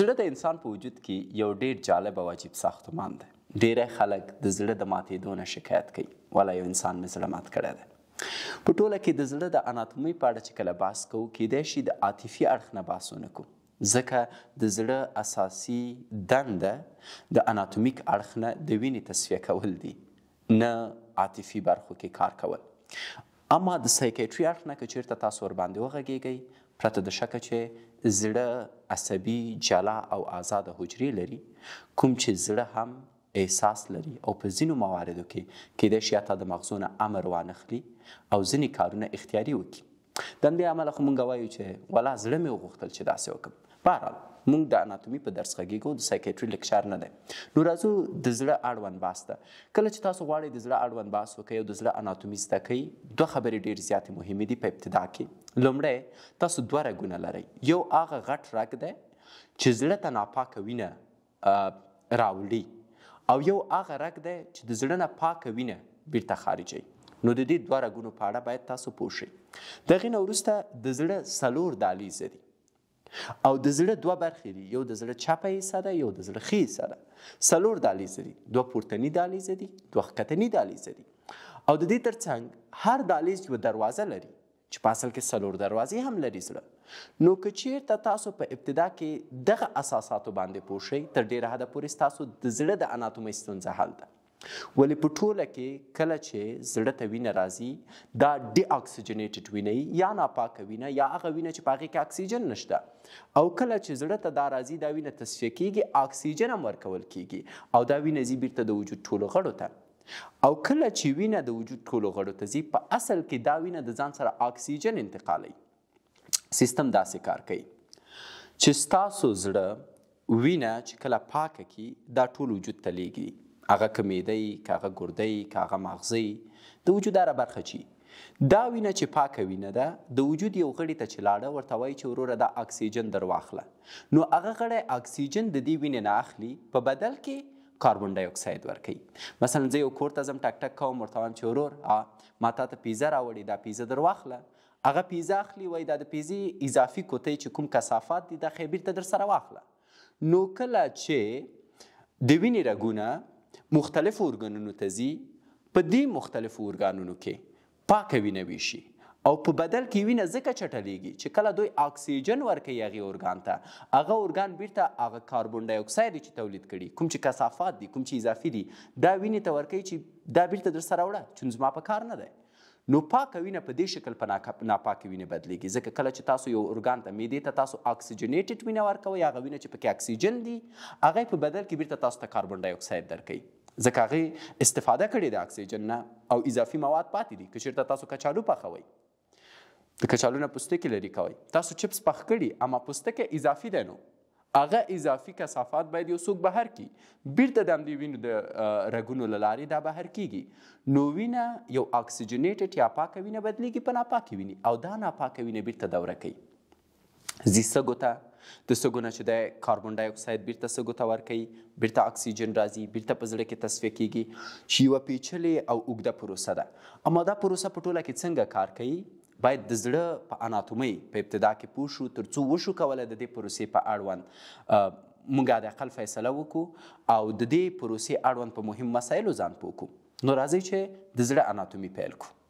زړه د انسان په وجود کې یو ډیر جالب او عجیب ساختمان دی ډیری خلک د زړه د ماتېدو نه شکایت کوي ولا یو انسان مې زړه مات کړی دی په ټوله کې د زړه د اناتومي په اړه چې کله بحث کوو کیدای شي د عاطفي اړخ نه بحث ونه کړو ځکه د زړه اساسي دنده د اناتومیک اړخ نه د وینې تصفیه کول دي نه عاطفي برخو کې کار کول اما د سایکیټري اړخ نه که چیرته تاسو ور باندې وغږیږئ پرته د شکه چې زړه عصبي جلا او آزاد حجرې لري کوم چې زړه هم احساس لري او په ځینو مواردو کې کېدای شي حتی د مغزونه امر وانخلي او ځینې کارونه اختیاري وکړي د همدې امله خو مونږ وایو چې ولا زړه مې وغوښتل چې داسې وکړم بهرحال مونږ د اناتومي په درس غږیږو د سایکیټري لیکچر نه دی نو راځو د زړه اړوند بحث ته کله چې تاسو غواړئ د زړه اړوند بحث وکړئ او د زړه اناتومي زده کړئ دوه خبرې ډېرې زیاتې مهمې دي په ابتدا کې لومړی تاسو دوه رګونه لرئ یو هغه غټ رګ دی چې زړه ته ناپاکه وینه راوړي او یو هغه رګ دی چې د زړه نه پاکه وینه بیرته خارجوي نو د دې دوه رګونو په اړه باید تاسو پوه شئ دغې نه وروسته د زړه څلور دالیزه دي او د زړه دوه برخې دي یو د زړه چپه حصه ده یو د زړه ښي حصه ده څلور دالیزه دي دوه پورتني دالیزه دي دوه ښکتني دالیزه دي او د دې تر څنګ هر دالیز یوه دروازه لري چې په اصل کې څلور دروازې هم لري زړه نو که چیرته تاسو په ابتدا کې دغه اساساتو باندې پوه شئ تر ډېره حده پورې ستاسو د زړه د اناتومۍ ستونزه حل ده ولی په ټوله کې کله چې زړه ته وینه راځي دا ډی اکسیجنیټډ وینه یا ناپاکه وینه یا هغه وینه چې په هغې کې اکسیجن نشته او کله چې زړه ته دا راځي دا وینه تصفیه کیږي اکسیجن هم ورکول کیږي او دا وینه ځي بیرته د وجود ټولو غړو ته او کله چې وینه د وجود ټولو غړو ته ځي په اصل کې دا وینه د ځان سره اکسیجن انتقالوي سیستم داسې کار کوي چې ستاسو زړه وینه چې کله پاکه کی دا ټول وجود ته لیږي هغه کمیدې کاغه ګردې کاغه مغزې د وجود هر برخه چی دا وینه چې پاکه وینه ده د وجود یو غړي ته چلاړه ورته وای چې وروره د اکسیجن درواخله نو هغه غړي اکسیجن د دې وینې نه اخلي په بدل کې کاربن ډای اکساید ورکوي مثلا زه یو کور ته ځم ټک ټک کوم ورته وایم چې ورور ما تا ته پیزا راوړې دا پیزا درواخله هغه پیزا اخلي وای دا د پیزې اضافي کوټې چې کوم کثافات دي دا خیبر ته در سره واخله نو کله چې د وینې رګونه مختلف اورګانونو ته ځي په دې مختلف اورګانونو کې پاک وینه ویشي او په بدل کې وینه ځکه چټلېږي چې کله دوی اکسیجن ورکوي هغې ارګان ته هغه ارګان بیرته هغه کاربن ډای اکساید چې تولید کړي کوم چې کثافات دي کوم چې اضافي دي دا وینې ته ورکوي چې دا بیرته در سره وړه چون زما په کار نه دی نو پاک وینه په دې شکل په ناپاک وینه بدلیږي ځکه کله چې تاسو یو اورګان ته معدې ته تاسو اکسیجنیټډ وینه ورکوي هغه وینه چې پکې اکسیجن دی هغه په بدل کې بیرته تاسو ته کاربن ډای اکساید درکوي ځکه هغه استفاده کړي د اکسیجن نه او اضافي مواد پاتې دي که چیرته تاسو کچالو پخوي د کچالو نه پوستکی لري کوي تاسو چپس پخ کړي اما پوستکی اضافي دی نو هغه اضافي کثافات باید یو څوک بهر کی بیرته د همدې وینو د رګونو له لارې دا بهر کیږي نو وینه یو اکسیجنیټډ یا پاکه وینه بدلیږي په ناپاکه وینې او دا ناپاکه وینه بیرته دوره کوي زی سږو ته د سږو نه چې د کاربن ډای اکساید بیرته سږو ته ورکوي بیرته اکسیجن راځي بیرته په زړه کې تصفیه کیږي چې یوه پیچلې او اوږده پروسه ده اما دا پروسه په ټوله کې څنګه کار کوي باید د زړه په اناتومي په ابتدا کې پوه شو تر څو وشو کوله د دې پروسې په اړوند مونږه د اقل فیصله وکړو او د دې پروسې اړوند په مهم مسایلو ځان پوه کړو نو راځئ چې د زړه اناتومي پیل کړو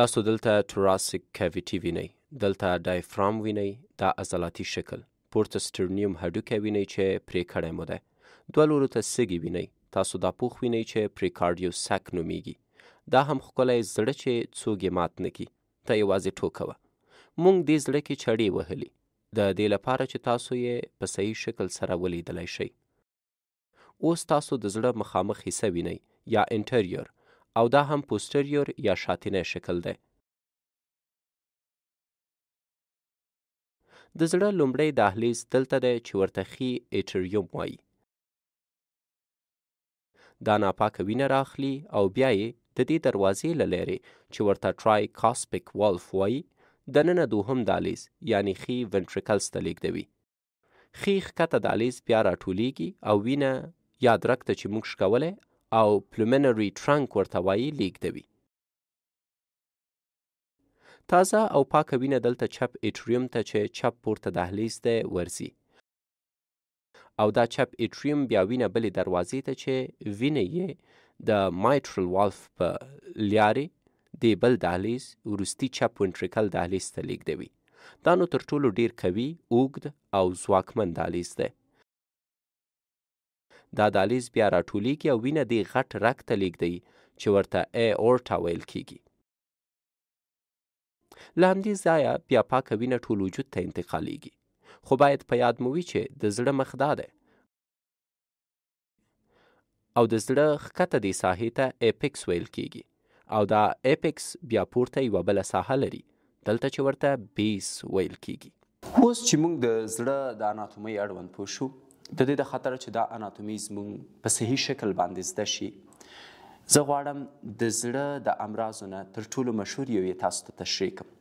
تاسو دلته توراسیک کیویټي وینئ دلته ډایفرام وینئ دا عضلاتي شکل پورته سټرنیوم هډوکی وینئ چې پرې کړی مو دی دوه لورو ته سږي وینئ تاسو دا پوښ وینئ چې پریکارډیو سک نومیږي دا هم ښکلی زړه چې څوک یې مات نه کړي ته یوازې ټوکوه مونږ دې زړه کې چړې وهلي د دې لپاره چې تاسو یې په صحیح شکل سره ولیدلی شئ اوس تاسو د زړه مخامخ حصه وینئ یا انټریور او دا هم پوسټریور یا شاتینی شکل دی د زړه لومړی دهلیز دلته دی چې ورته ښي ایټریوم وایي دا ناپاکه وینه راخلي او بیا یې د دې دروازې له لارې چې ورته ټرای کاسپیک والف وایي دننه دوهم دالیز یعنې ښي ونټریکلز ته لیږدوي ښي ښکته دالیز بیا راټولیږي او وینه یا درک ته چې موږ ښکولی او پلومنري ټرنک ورته وایي لیږدوي تازه او پاکه وینه دلته چپ ایټریوم ته چې چپ پورته دهلیز دی ورځي او دا چپ ایټریوم بیا وینه بلې دروازې ته چې وینه یې د مایټرل والف په لیارې د بل دهلیز وروستي چپ ونټریکل دهلیز ته لیږدوي دا نو تر ټولو ډیر قوي اوږد او ځواکمن دهلیز دی دا دهلیز بیا راټولیږي او وینه دې غټ رګ ته لیږدوي چې ورته ای اورټا ویل کیږي له همدې ځایه بیا پاکه وینه ټول وجود ته انتقالیږي خو باید په یاد مو وي چې د زړه مخ دا دی او د زړه ښکته دې ساحې ته اپکس ویل کیږي او دا اپکس بیا پورته یوه بله ساحه لري دلته چې ورته بیس ویل کیږي اوس چې موږ د زړه د اناتومۍ اړوند پوه شو د دې د خطر چې دا اناتومي زموږ په صحیح شکل باندې زده شي زه غواړم د زړه د امراضو نه تر ټولو مشهور یو تاسو ته تشریح کړم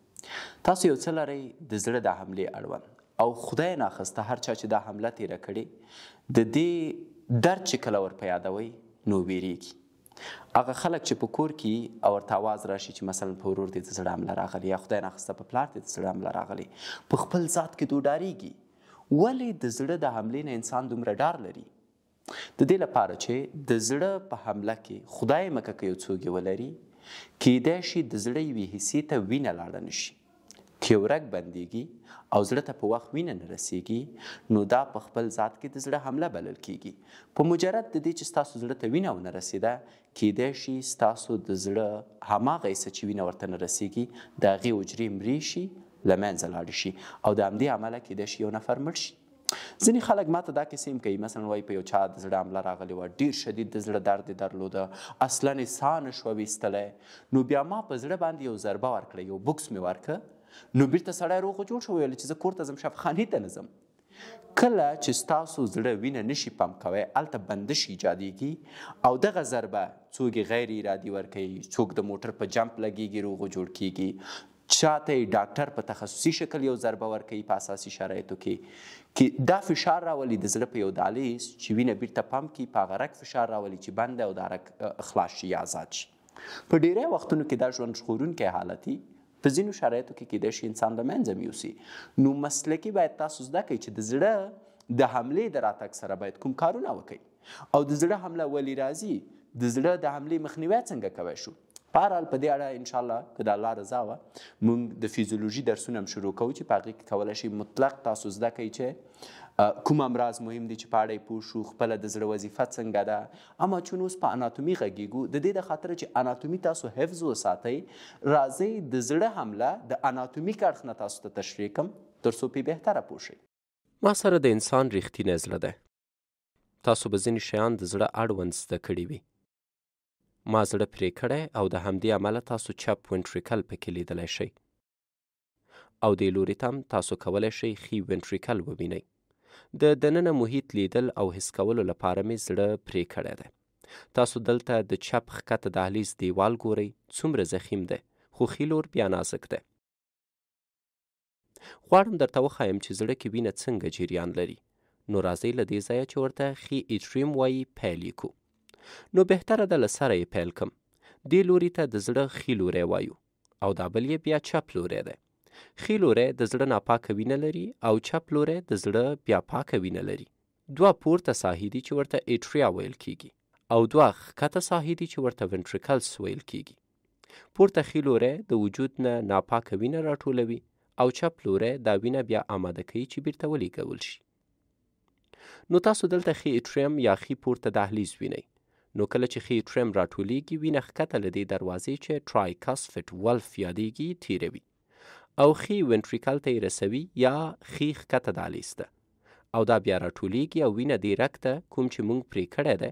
تاسو یو څه لرئ د زړه د حملې اړوند او خدای ناخسته هر چا چې دا حمله تیره کړې د دې درد چې کله ور په یادوي نو ویریږي هغه خلک چې په کور کې او ورته आवाज راشي چې مثلا په ورور دې زړه عمل راغلی یا خدای ناخسته په پلار دې زړه عمل راغلی په خپل ذات کې دوډاریږي ولی د زړه د حملې نه انسان دومره ډار لري د دې لپاره چې د زړه په حمله کې خدای مکه کې یو څوک ولري کېدای شي د زړه وی حصے ته وینه لاړه نشي تیورک بنديږي او زړه ته په وخت وینه نه رسیږي نو دا په خپل ذات کې د زړه حمله بلل کیږي په مجرد د دې چې تاسو زړه ته وینه ونه رسیده کېدای شي تاسو د زړه هماغه څه چې وینه ورته نه رسیږي د غي وجري مري شي لمنځه لاړ شي او د همدې عمله کېدای شي یو نفر مړ شي ځینې خلک ماته دا کیسې هم کوي مثلا وایي په یو چا د زړه حمله راغلې وه ډیر شدید د زړه درد یې درلوده اصلا یې ساه نه شوه ویستلی نو بیا ما په زړه باندې یو ضربه ورکړه یو بوکس مې ورکړه نو بیرته سړی روغ جوړ شو ویل چې زه کور ته ځم شفخانې ته نه ځم کله چې ستاسو زړه وینه نشي پام کوی هلته بندش ایجادېږي او دغه ضربه څوک غیر ارادي ورکوي څوک د موټر په جمپ لګېږي روغ جوړ کېږي چاته ډاکټر په تخصصي شکل یو ضربه ورکوي په اساسي شرایطو کې کې دا فشار راولي د زړه په یو دالیز چې وینه بیرته پام کی په غرک فشار راولي چې بند او دارک خلاص شي آزاد شي په ډیری وختونو کې دا ژوند ژغورونکی حالتي په ځینو شرایطو کې کېدای شي انسان د منځه یوسي نو مسلکي باید تاسو زده کړئ چې د زړه د حملې د راتګ سره باید کوم کارونه وکړئ او د زړه حمله ولې راځي د زړه د حملې مخنیوی څنګه کوی شو بهرحال په دې اړه ان شاء الله که د الله رضا وه موږ د فیزیولوژي درسونه هم شروع کوو چې په هغې کې کولی شئ مطلق تاسو زده کوئ چې کوم امراض مهم دي چې په اړه پوه شو خپل د زړه وظیفه څنګه ده اما چون اوس په اناتومي غږیږو د دې د خاطر چې اناتومي تاسو حفظ وساتئ راځي د زړه حمله د اناتومي کارخ نه تاسو ته تشریح کوم ترڅو په بهتره پوه شئ ما سره د انسان ریښتینی زړه ده تاسو به ځینې شیان د زړه اړوند زده کړي وي ما زړه پرې کړی او د همدې عمله تاسو چپ ونټریکل پکې لیدلی شئ او دې لوري ته تاسو کولی شئ ښي ونټریکل ووینئ د دننه محیط لیدل او حس کولو لپاره مې زړه پرې کړی دی تاسو دلته د چپ ښکته دهلیز دیوال ګورئ څومره زخیم دی خو ښي لور بیا نازک دی غواړم درته وښایم چې زړه کې وینه څنګه جریان لري نو راځئ له دې ځایه چې ورته ښي ایټریم وایي پیل کو نو بهتره ده له سره یې پیل کم دې لوري ته د زړه ښي لوری وایو او دا بل یې بیا چپ لوری دی ښي لوری د زړه ناپاکه وینه لري او چپ لوری د زړه بیا پاکه وینه لري دوه پورته ساحې دي چې ورته ایټریا ویل کیږي او دوه ښکته ساحې دي چې ورته ونټریکلس ویل کیږي پورته ښي لوری د وجود نه ناپاکه وینه راټولوي او چپ لوری دا وینه بیا آماده کوي چې بیرته ولیږول شي نو تاسو دلته ښي ایټریم یا ښي پورته دهلیز وینئ نو کله چې ښي ټرم راټولیږي وینه ښکته له دې دروازې چې ټرایکاسفټ ولف یادیږي تیروي او ښي ونټریکل ته یې رسوي یا ښي ښکته دهلیز ته او دا بیا راټولیږي او وینه دې رګ ته کوم چې موږ پرې کړی دی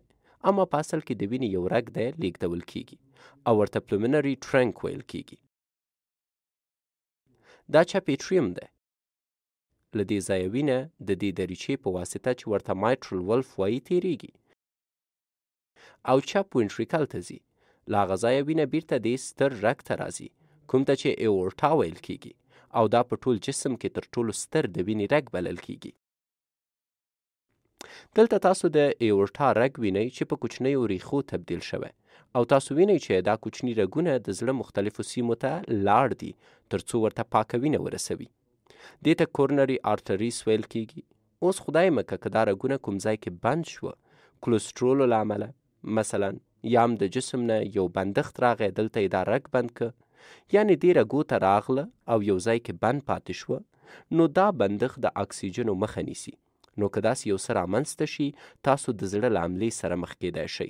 اما په اصل کې د وینې یو رګ دی لیږدول کیږي او ورته پلومنري ټرنک ویل کیږي دا چپیټریم دی له دې ځایه وینه د دې دریچې په واسطه چې ورته مایټرل ولف وایي تیریږي او چپ ونټریکل ته ځي له هغه ځایه وینه بیرته دې ستر رګ ته راځي کوم ته چې ایورټا ویل کیږي او دا په ټول جسم کې تر ټولو ستر د وینې رګ بلل کیږي دلته تاسو د ایورټا رګ وینئ چې په کوچنیو ریښو تبدیل شوی او تاسو وینئ چې دا کوچني رګونه د زړه مختلفو سیمو ته لاړ دي تر څو ورته پاکه وینه ورسوي دې ته کورنري آرټریس ویل کیږي اوس خدای مکه که دا رګونه کوم ځای کې بند شوه کولسټرولو له امله مثلا یا هم د جسم نه یو بندښت راغی دلته یې دا رګ بند که یعنې ډېره ګوته راغله او یو ځای کې بند پاتې شوه نو دا بندښت د اکسیجنو مخه نیسي نو که داسې یو څه رامنځته شي تاسو د زړه له حملې سره مخ کېدای شئ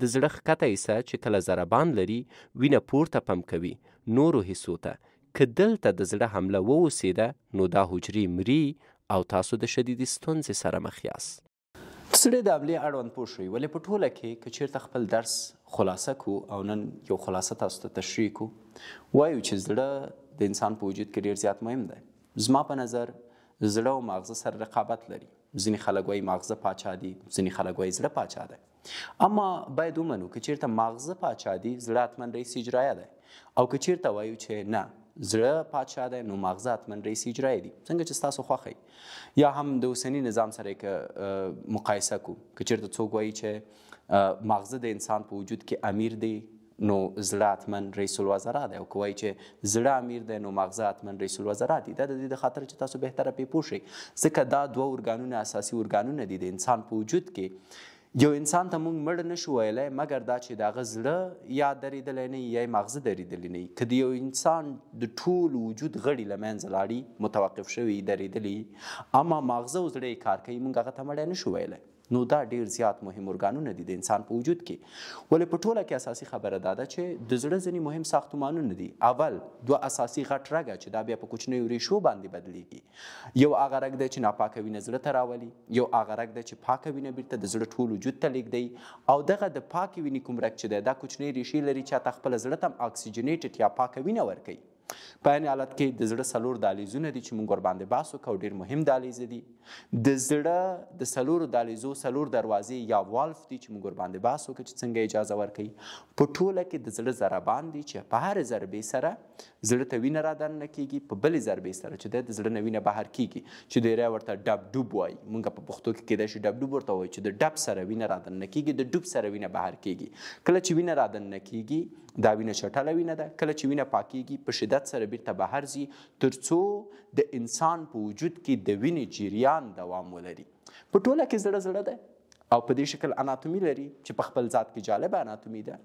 د زړه ښکته حصه چې کله ضربان لري وینه پورته پمپ کوي نورو حصو ته که دلته د زړه حمله واوسېده نو دا حجرې مري او تاسو د شدیدې ستونزې سره مخ یاست سړی د حملې اړوند پوه شوي ولې په ټوله کې که چیرته خپل درس خلاصه کو او نن یو خلاصه تاسو ته تشریح کو وایو چې زړه د انسان په وجود کې ډیر زیات مهم دی زما په نظر زړه او مغزه سره رقابت لري ځینې خلک وایي مغزه پاچا دي ځینې خلک وایي زړه پاچا دی اما باید ومنو که چیرته مغزه پاچا دي زړه حتما رئیس اجرایه دی او که چیرته وایو چې نه زړه پادشاه دی نو مغزات من رئیس اجرایي دي څنګه چې تاسو خوخی یا هم د اوسنی نظام سره ک مقایسه کو که چیرته څوک وایي چې مغزه د انسان په وجود کې امیر دی نو زړه من رئیس الوزرا دی او کوی چې زړه امیر دی نو مغزات من رئیس الوزرا دی دا د دې خاطر چې تاسو به تر پی پوښی ځکه دا دوه ارګانونه اساسي ارګانونه دي د انسان په وجود کې یو انسان ته موږ مړ نه شو ویلی مګر دا چې د هغه زړه یا درېدلی نه یا مغزه درېدلی نه که د یو انسان د ټول وجود غړي له منځه لاړي متوقف شوي درېدلي اما مغزه او زړه یې کار کوي موږ هغه ته مړی نه شو ویلی نو دا ډیر زیات مهم ارګانونه دي د انسان په وجود کې ولې په ټوله کې اساسي خبره دا ده چې د زړه ځنی مهم ساختمانونه دي اول دوه اساسي غټ رګه چې دا بیا په کوچنیو ریشو باندې بدلیږي یو هغه رګ دی چې ناپاکه وینه زړه ته راولي یو هغه رګ دی چې پاکه وینه بیرته د زړه ټول وجود ته لیږدي او دغه د پاکې وینې کوم رګ چې دی دا کوچنی ریشې لري چې هلته خپله زړه ته هم اکسیجنیټډ یا پاکه وینه ورکوي په ان حالت کې د زړه سلور دالیزونه دي چې مونږ ور باندې بحث وکړو ډیر مهم دالیز دي د زړه د سلور دالیزو سلور دروازې یا والف دي چې مونږ ور باندې بحث وکړو چې څنګه اجازه ورکړي په ټوله کې د زړه ضربان دي چې په هر ضربې سره زړه ته وینه راداننه کیږي په بلې ضربې سره چې د زړه نه وینه بهر کیږي چې ډیره ورته ډب ډوب وای مونږ په پښتو کې کېدای شي ډب ډوب ورته وای چې د ډب سره وینه راداننه کیږي د ډوب سره وینه بهر کیږي کله چې وینه راداننه کیږي دا وینه شټله وینه ده کله چې وینه پاکیږي په شدت سره بیرته بهر ځي ترڅو د انسان په وجود کې د وینې جریان دوام ولري په ټوله کې زړه زړه ده او په دې شکل اناتومي لري چې په خپل ذات کې جالب اناتومي ده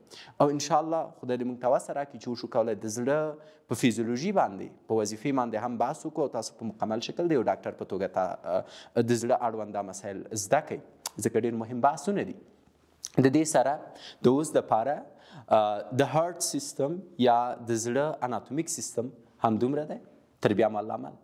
او ان شاء الله خدای دې موږ ته وسه راکړي چې وشو کولی د زړه په فیزیولوژي باندې په وظیفې باندې هم بحث وکړو او تاسو په مکمل شکل د یو ډاکټر په توګه د زړه اړوند دا مسایل زده کړئ ځکه ډېر مهم بحثونه دي د دې سره د اوس دپاره د هارت سیستم یا د زړه اناتومیک سیستم همدومره دی تر بیا مل عمل